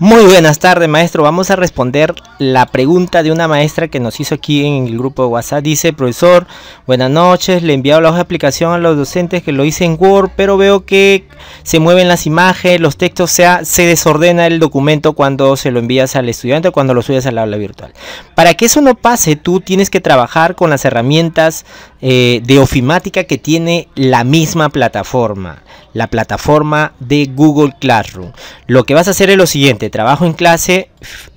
Muy buenas tardes, maestro. Vamos a responder la pregunta de una maestra que nos hizo aquí en el grupo de WhatsApp. Dice, profesor, buenas noches. Le he enviado la hoja de aplicación a los docentes que lo hice en Word, pero veo que se mueven las imágenes, los textos, o sea, se desordena el documento cuando se lo envías al estudiante o cuando lo subes al aula virtual. Para que eso no pase, tú tienes que trabajar con las herramientas eh, de ofimática que tiene la misma plataforma, la plataforma de Google Classroom. Lo que vas a hacer es lo siguiente trabajo en clase,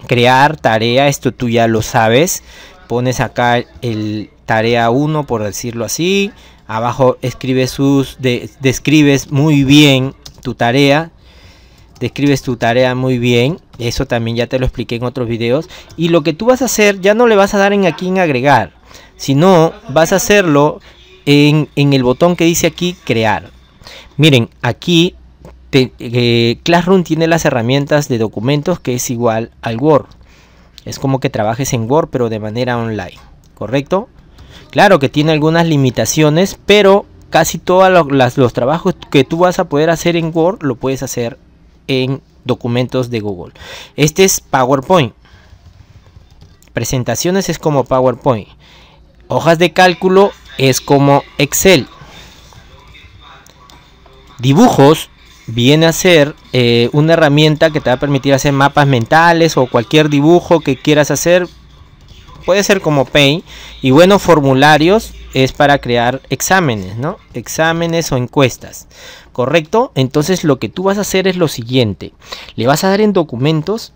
crear tarea, esto tú ya lo sabes. Pones acá el tarea 1, por decirlo así. Abajo escribes sus, describes muy bien tu tarea. Describes tu tarea muy bien. Eso también ya te lo expliqué en otros videos. Y lo que tú vas a hacer, ya no le vas a dar en aquí en agregar. Sino vas a hacerlo en, en el botón que dice aquí crear. Miren, aquí Classroom tiene las herramientas de documentos que es igual al Word. Es como que trabajes en Word pero de manera online, ¿correcto? Claro que tiene algunas limitaciones, pero casi todos los trabajos que tú vas a poder hacer en Word lo puedes hacer en documentos de Google. Este es PowerPoint. Presentaciones es como PowerPoint. Hojas de cálculo es como Excel. Dibujos viene a ser eh, una herramienta que te va a permitir hacer mapas mentales o cualquier dibujo que quieras hacer. Puede ser como Paint. Y bueno, formularios es para crear exámenes, ¿no? Exámenes o encuestas. ¿Correcto? Entonces lo que tú vas a hacer es lo siguiente. Le vas a dar en documentos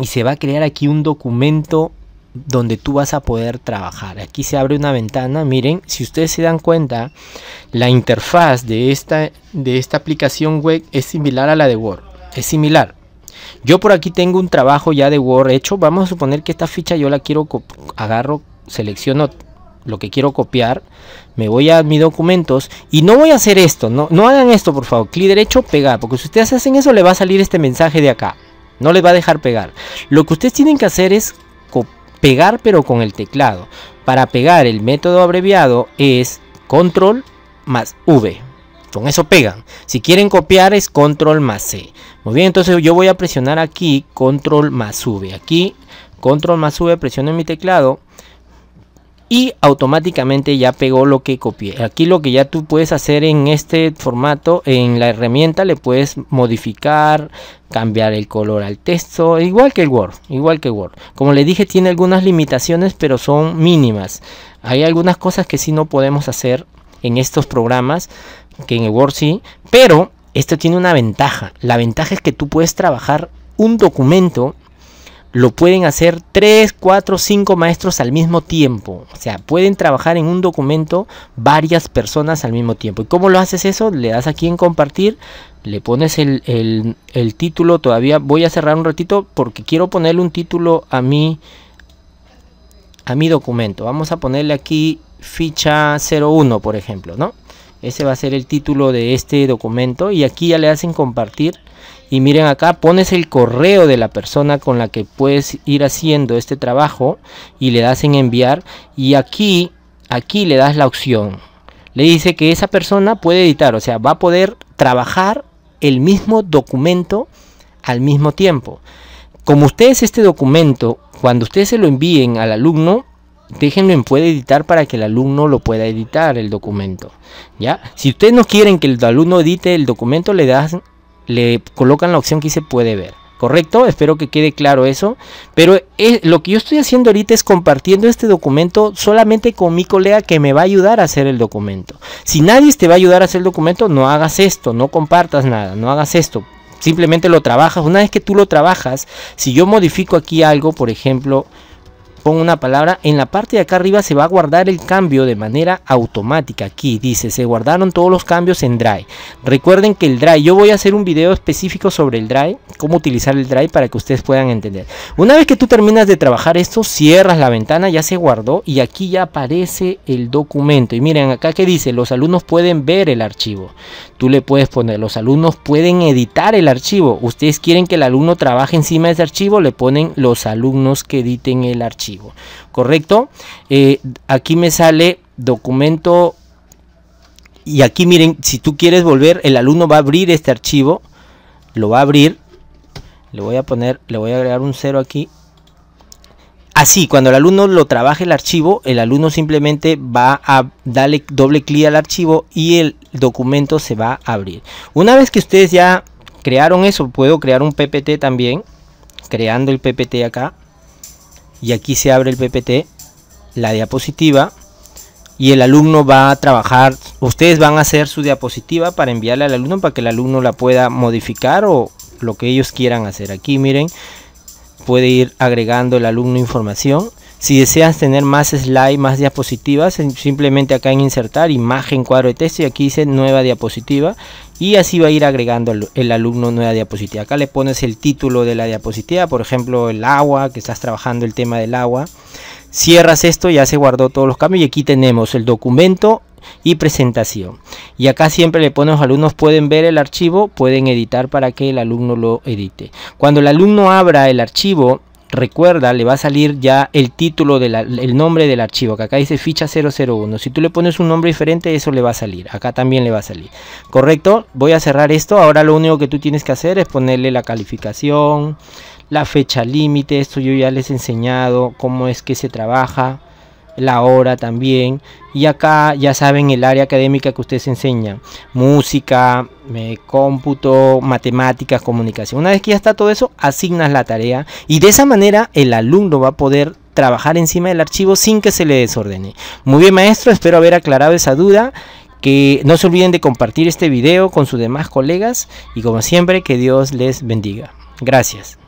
y se va a crear aquí un documento donde tú vas a poder trabajar. Aquí se abre una ventana, miren, si ustedes se dan cuenta, la interfaz de esta, de esta aplicación web es similar a la de Word, es similar. Yo por aquí tengo un trabajo ya de Word hecho, vamos a suponer que esta ficha yo la quiero, agarro, selecciono lo que quiero copiar, me voy a mis documentos y no voy a hacer esto, no, no hagan esto por favor, clic derecho, pegar, porque si ustedes hacen eso le va a salir este mensaje de acá, no les va a dejar pegar. Lo que ustedes tienen que hacer es pegar pero con el teclado. Para pegar el método abreviado es control más V. Con eso pegan. Si quieren copiar es control más C. Muy bien, entonces yo voy a presionar aquí control más V. Aquí control más V, presiono en mi teclado y automáticamente ya pegó lo que copié. Aquí lo que ya tú puedes hacer en este formato, en la herramienta le puedes modificar, cambiar el color al texto, igual que el Word, igual que Word. Como le dije, tiene algunas limitaciones, pero son mínimas. Hay algunas cosas que sí no podemos hacer en estos programas, que en el Word sí, pero esto tiene una ventaja. La ventaja es que tú puedes trabajar un documento lo pueden hacer 3, 4, 5 maestros al mismo tiempo. O sea, pueden trabajar en un documento varias personas al mismo tiempo. ¿Y cómo lo haces eso? Le das aquí en compartir, le pones el, el título. Todavía voy a cerrar un ratito porque quiero ponerle un título a mi, a mi documento. Vamos a ponerle aquí ficha 01, por ejemplo, ¿no? Ese va a ser el título de este documento y aquí ya le hacen compartir. Y miren acá, pones el correo de la persona con la que puedes ir haciendo este trabajo y le das en enviar. Y aquí, aquí le das la opción. Le dice que esa persona puede editar, o sea, va a poder trabajar el mismo documento al mismo tiempo. Como ustedes este documento, cuando ustedes se lo envíen al alumno, déjenlo en puede editar para que el alumno lo pueda editar el documento. ¿ya? Si ustedes no quieren que el alumno edite el documento, le, das, le colocan la opción que dice puede ver. ¿Correcto? Espero que quede claro eso. Pero lo que yo estoy haciendo ahorita es compartiendo este documento solamente con mi colega que me va a ayudar a hacer el documento. Si nadie te va a ayudar a hacer el documento, no hagas esto, no compartas nada, no hagas esto. Simplemente lo trabajas. Una vez que tú lo trabajas, si yo modifico aquí algo, por ejemplo, pongo una palabra, en la parte de acá arriba se va a guardar el cambio de manera automática. Aquí dice, se guardaron todos los cambios en Drive. Recuerden que el Drive, yo voy a hacer un video específico sobre el Drive, cómo utilizar el Drive para que ustedes puedan entender. Una vez que tú terminas de trabajar esto, cierras la ventana, ya se guardó y aquí ya aparece el documento. Y miren acá que dice, los alumnos pueden ver el archivo. Tú le puedes poner, los alumnos pueden editar el archivo. Ustedes quieren que el alumno trabaje encima de ese archivo, le ponen los alumnos que editen el archivo. ¿correcto? Eh, aquí me sale documento y aquí miren, si tú quieres volver, el alumno va a abrir este archivo, lo va a abrir, le voy a poner, le voy a agregar un cero aquí. Así, cuando el alumno lo trabaje el archivo, el alumno simplemente va a darle doble clic al archivo y el documento se va a abrir. Una vez que ustedes ya crearon eso, puedo crear un PPT también, creando el PPT acá y aquí se abre el PPT, la diapositiva y el alumno va a trabajar, ustedes van a hacer su diapositiva para enviarle al alumno para que el alumno la pueda modificar o lo que ellos quieran hacer. Aquí miren, puede ir agregando el alumno información si deseas tener más slides, más diapositivas, simplemente acá en insertar imagen, cuadro de texto y aquí dice nueva diapositiva y así va a ir agregando el alumno nueva diapositiva. Acá le pones el título de la diapositiva, por ejemplo el agua, que estás trabajando el tema del agua. Cierras esto, ya se guardó todos los cambios y aquí tenemos el documento y presentación. Y acá siempre le los alumnos pueden ver el archivo, pueden editar para que el alumno lo edite. Cuando el alumno abra el archivo, recuerda, le va a salir ya el título, del nombre del archivo, que acá dice ficha 001. Si tú le pones un nombre diferente, eso le va a salir. Acá también le va a salir. ¿Correcto? Voy a cerrar esto. Ahora lo único que tú tienes que hacer es ponerle la calificación, la fecha límite. Esto yo ya les he enseñado cómo es que se trabaja la hora también. Y acá ya saben el área académica que ustedes enseñan. Música, cómputo, matemáticas, comunicación. Una vez que ya está todo eso, asignas la tarea. Y de esa manera el alumno va a poder trabajar encima del archivo sin que se le desordene. Muy bien maestro, espero haber aclarado esa duda. Que no se olviden de compartir este video con sus demás colegas. Y como siempre, que Dios les bendiga. Gracias.